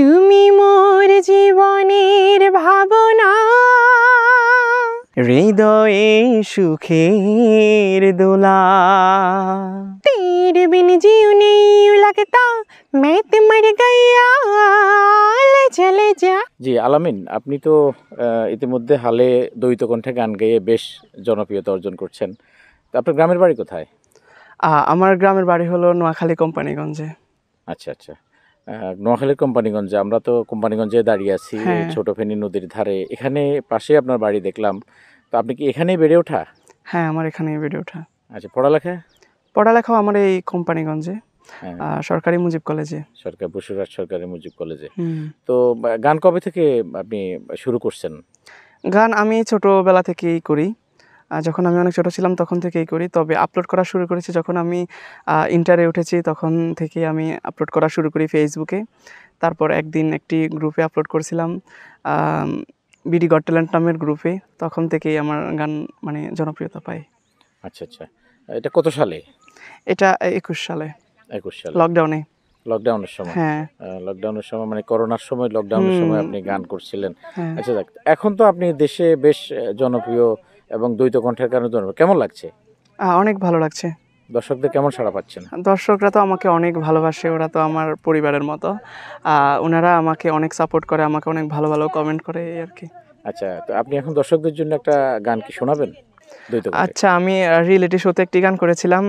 তুমি মোর জীবনের ভাবনা হৃদয়ে সুখের দোলা তের বিন জিউ নেই লাগতা मैं तो मर गया চলে যা জি আলামিন আপনি তো ইতিমধ্যে হালে দ্বৈত কণ্ঠে গান গাইয়ে বেশ জনপ্রিয়তা অর্জন করছেন আপনার গ্রামের বাড়ি কোথায় আমার গ্রামের বাড়ি হলো নোয়াখালী কোম্পানিগঞ্জে আচ্ছা আচ্ছা নোয়াখালীর কোম্পানিগঞ্জে আমরা তো কোম্পানিগঞ্জে দাঁড়িয়ে আছি হ্যাঁ। ছোট ফেনি নদীর ধারে এখানে পাশে আপনার বাড়ি দেখলাম তো আপনি কি এখানেই বেড়ে ওঠা হ্যাঁ আমার এখানে বেড়ে ওঠা আচ্ছা পড়ালেখা পড়ালেখাও আমার এই কোম্পানিগঞ্জে হ্যাঁ। সরকারি মুজিব কলেজে সরকার বসুরহাট সরকারি মুজিব কলেজে তো গান কবে থেকে আপনি শুরু করছেন গান আমি ছোটবেলা থেকেই করি যখন আমি অনেক ছোটো ছিলাম তখন থেকেই করি তবে আপলোড করা শুরু করেছি যখন আমি ইন্টারে উঠেছি তখন থেকে আমি আপলোড করা শুরু করি ফেসবুকে তারপর একদিন একটি গ্রুপে আপলোড করছিলাম বিডি গড ট্যালেন্ট নামের গ্রুপে তখন থেকেই আমার গান মানে জনপ্রিয়তা পায় আচ্ছা আচ্ছা এটা কত সালে এটা একুশ সালে একুশ সালে লকডাউনে লকডাউনের সময় হ্যাঁ লকডাউনের সময় মানে করোনার সময় লকডাউনের সময় আপনি গান করছিলেন হ্যাঁ। আচ্ছা দেখ এখন তো আপনি দেশে বেশ জনপ্রিয় এবং দ্বৈত কণ্ঠের কারণে ধন্যবাদ কেমন লাগছে অনেক ভালো লাগছে দর্শকদের কেমন সাড়া পাচ্ছেন দর্শকরা তো আমাকে অনেক ভালোবাসে ওরা তো আমার পরিবারের মতো ওনারা আমাকে অনেক সাপোর্ট করে আমাকে অনেক ভালো ভালো কমেন্ট করে আর কি আচ্ছা তো আপনি এখন দর্শকদের জন্য একটা গান কি শোনাবেন আচ্ছা আমি রিয়েলিটি শোতে একটি গান করেছিলাম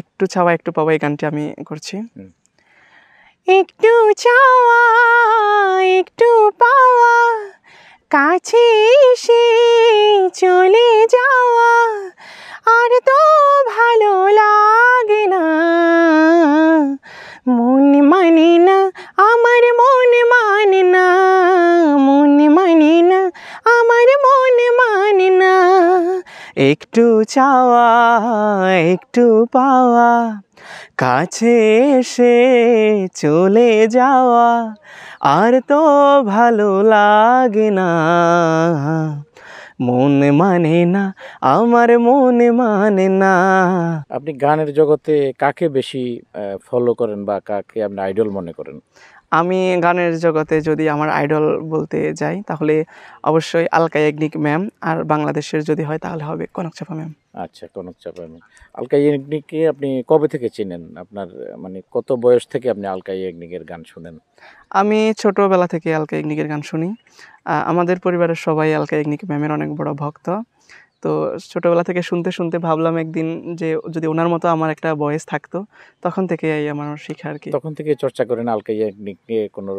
একটু ছাওয়া একটু পাওয়া এই গানটি আমি করছি একটু চাওয়া একটু পাওয়া কাছে এসে চলে যাওয়া আর তো ভালো লাগে চাওয়া একটু পাওয়া কাছে এসে চলে যাওয়া আর তো ভালো লাগে না মন মানে না আমার মন মানে না আপনি গানের জগতে কাকে বেশি ফলো করেন বা কাকে আপনি আইডল মনে করেন আমি গানের জগতে যদি আমার আইডল বলতে যাই তাহলে অবশ্যই আলকা ইয়াগনিক ম্যাম আর বাংলাদেশের যদি হয় তাহলে হবে কনক চাপা ম্যাম আচ্ছা কনক চাপা ম্যাম আলকা ইয়াগনিককে আপনি কবে থেকে চেনেন আপনার মানে কত বয়স থেকে আপনি আলকা ইয়াগনিকের গান শুনেন আমি ছোটোবেলা থেকে আলকা ইয়াগনিকের গান শুনি আমাদের পরিবারের সবাই আলকা ইয়াগনিক ম্যামের অনেক বড় ভক্ত তো ছোটোবেলা থেকে শুনতে শুনতে ভাবলাম একদিন যে যদি ওনার মতো আমার একটা বয়স থাকতো তখন থেকে আমার শিখা আর কি তখন থেকে চর্চা করেন আলকাইয়ানিক নিয়ে কোনো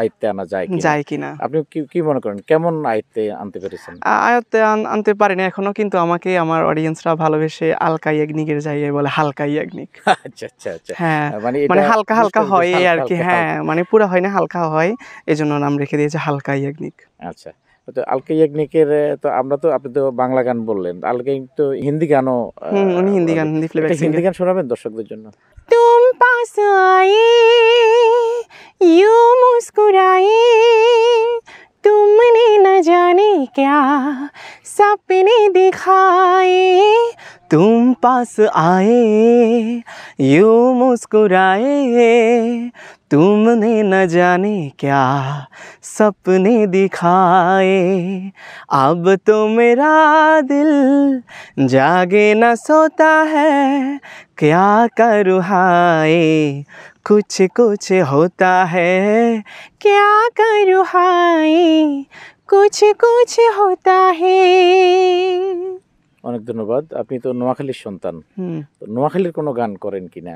আয়ত্তে আনা যায় যায় কিনা আপনি কি কি মনে করেন কেমন আয়ত্তে আনতে পেরেছেন আয়ত্তে আনতে পারি না এখনো কিন্তু আমাকে আমার অডিয়েন্সরা ভালোবেসে আলকাইয়াগনিকের জায়গায় বলে হালকা হালকাইয়াগনিক আচ্ছা আচ্ছা আচ্ছা হ্যাঁ মানে, মানে হালকা হালকা হয় আর কি হ্যাঁ মানে পুরো হয় না হালকা হয় এজন্য নাম রেখে দিয়েছে হালকাইয়াগনিক আচ্ছা তো আলকে ইয়াগনিকের তো আমরা তো আপনি তো বাংলা গান বললেন আলকে তো হিন্দি গানও উনি হিন্দি গান হিন্দি প্লেব্যাক হিন্দি গান শোনাবেন দর্শকদের জন্য তুম পাস আয়ে ইউ মুস্কুরায়ে तुमने न जाने क्या सपने দেখায় तुम पास आए यूँ मुस्कुराए तुमने न जाने क्या सपने दिखाए अब तो मेरा दिल जागे न सोता है क्या करूँ हाय कुछ कुछ होता है क्या करूँ हाय कुछ कुछ होता है ধন্যবাদ আপনি তো নোয়াখালীর সন্তান নোয়াখালীর কোনো গান করেন কি না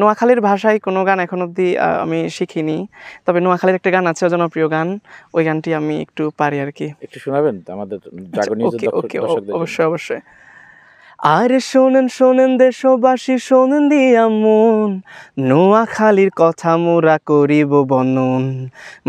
নোয়াখালীর ভাষায় কোনো গান এখন অব্দি আমি শিখিনি তবে নোয়াখালীর একটা গান আছে জনপ্রিয় গান ওই গানটি আমি একটু পারি আর কি একটু শোনাবেন আমাদের আচ্ছা, অবশ্যই অবশ্যই আর শোনেন শোনেন দেশবাসী শোনেন দিয়া মন নোয়াখালীর কথা মোরা করিব বনন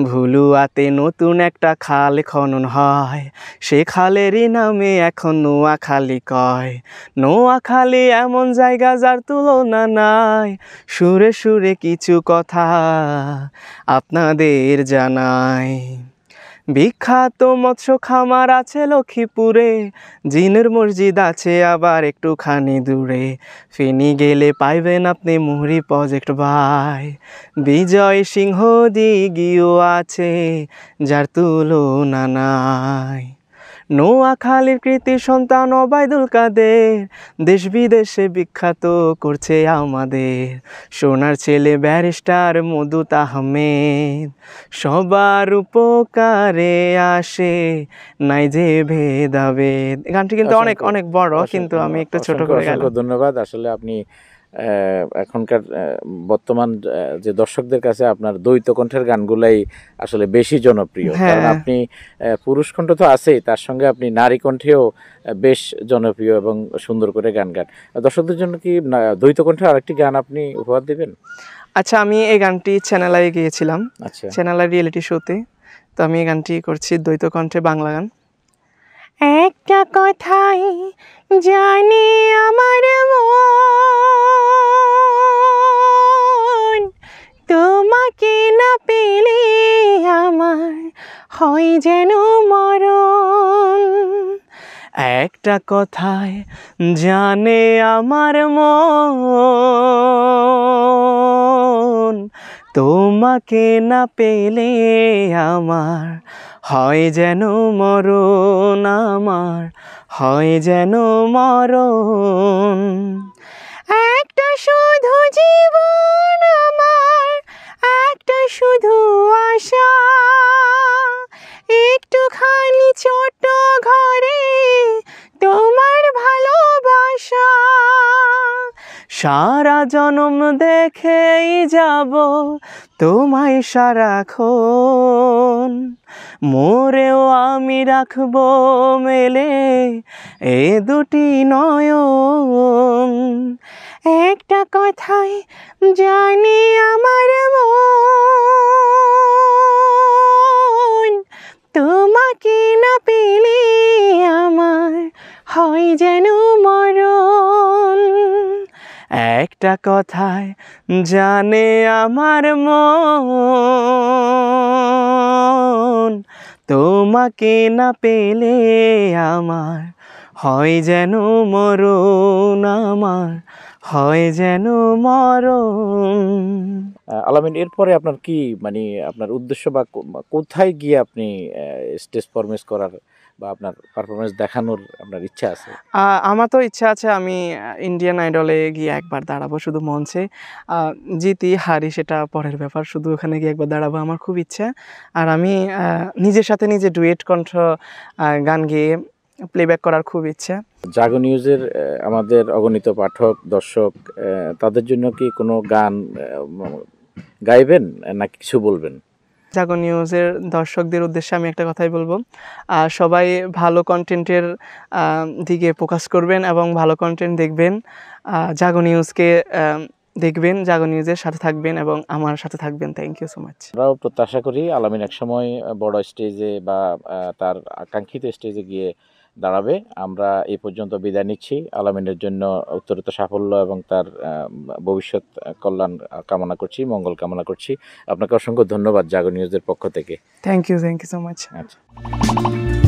ভুলুয়াতে নতুন একটা খাল খনন হয় সে খালেরই নামে এখন নোয়াখালী কয় নোয়াখালী এমন জায়গা যার তুলনা নাই সুরে সুরে কিছু কথা আপনাদের জানায় বিখ্যাত মৎস্য খামার আছে লক্ষ্মীপুরে জিনের মসজিদ আছে আবার একটুখানি দূরে ফেনি গেলে পাইবেন আপনি মুহুরি প্রজেক্ট ভাই বিজয় সিংহ দিগিও আছে যার তুলো নাই নোয়াখালীর কৃতি সন্তান অবায়দুল কাদের দেশ বিদেশে বিখ্যাত করছে আমাদের সোনার ছেলে ব্যারিস্টার মধু তাহমেদ সবার উপকারে আসে নাই যে ভেদাভেদ গানটি কিন্তু অনেক অনেক বড় কিন্তু আমি একটু ছোট করে ধন্যবাদ আসলে আপনি এখনকার বর্তমান যে দর্শকদের কাছে আপনার দ্বৈত কণ্ঠের গানগুলাই আসলে বেশি জনপ্রিয় হ্যাঁ। কারণ আপনি পুরুষ কণ্ঠ তো আছেই তার সঙ্গে আপনি নারী কণ্ঠেও বেশ জনপ্রিয় এবং সুন্দর করে গান গান দর্শকদের জন্য কি দ্বৈত কণ্ঠে আরেকটি গান আপনি উপহার দেবেন আচ্ছা আমি এই গানটি চ্যানেলায় গিয়েছিলাম আচ্ছা চ্যানেলায় রিয়েলিটি শোতে তো আমি এই গানটি করছি দ্বৈত কণ্ঠে বাংলা গান একটা কথাই জানি আমার মন তোমাকে না পেলে আমার হয় যেন মরণ একটা কথায় জানে আমার মন তোমাকে না পেলে আমার হয় যেন মরণ আমার হয় যেন মরণ একটা শুধু জীবন আমার একটা শুধু আশা একটুখানি ছোট ঘরে তোমার ভালোবাসা সারা জনম দেখেই যাব তোমায় সারাক্ষণ মোরেও আমি রাখব মেলে এ দুটি নয়ন একটা কথাই জানি আমার মন তোমাকে না পেলে আমার হয় যেন একটা কথায় জানে আমার মন তোমাকে না পেলে আমার হয় যেন মরণ আমার হয় যেন মরণ আলামিন এরপরে আপনার কি মানে আপনার উদ্দেশ্য বা কোথায় গিয়ে আপনি স্টেজ পারফর্মেন্স করার বা আপনার পারফরমেন্স দেখানোর আপনার ইচ্ছা আছে আমার তো ইচ্ছা আছে আমি ইন্ডিয়ান আইডলে গিয়ে একবার দাঁড়াবো শুধু মঞ্চে জিতি হারি সেটা পরের ব্যাপার শুধু ওখানে গিয়ে একবার দাঁড়াবো আমার খুব ইচ্ছা আর আমি নিজের সাথে নিজে ডুয়েট কণ্ঠ গান গেয়ে প্লেব্যাক করার খুব ইচ্ছা জাগো নিউজের আমাদের অগণিত পাঠক দর্শক তাদের জন্য কি কোনো গান গাইবেন নাকি কিছু বলবেন জাগো নিউজের দর্শকদের উদ্দেশ্যে আমি একটা কথাই বলবো সবাই ভালো কন্টেন্টের দিকে ফোকাস করবেন এবং ভালো কন্টেন্ট দেখবেন জাগো নিউজকে দেখবেন জাগো নিউজের সাথে থাকবেন এবং আমার সাথে থাকবেন থ্যাংক ইউ সো মাচ আমরাও প্রত্যাশা করি আলামিন এক সময় বড় স্টেজে বা তার আকাঙ্ক্ষিত স্টেজে গিয়ে দাঁড়াবে আমরা এ পর্যন্ত বিদায় নিচ্ছি আলামিনের জন্য উত্তরত সাফল্য এবং তার ভবিষ্যৎ কল্যাণ কামনা করছি মঙ্গল কামনা করছি আপনাকে অসংখ্য ধন্যবাদ জাগো নিউজের পক্ষ থেকে thank you thank you so much আচ্ছা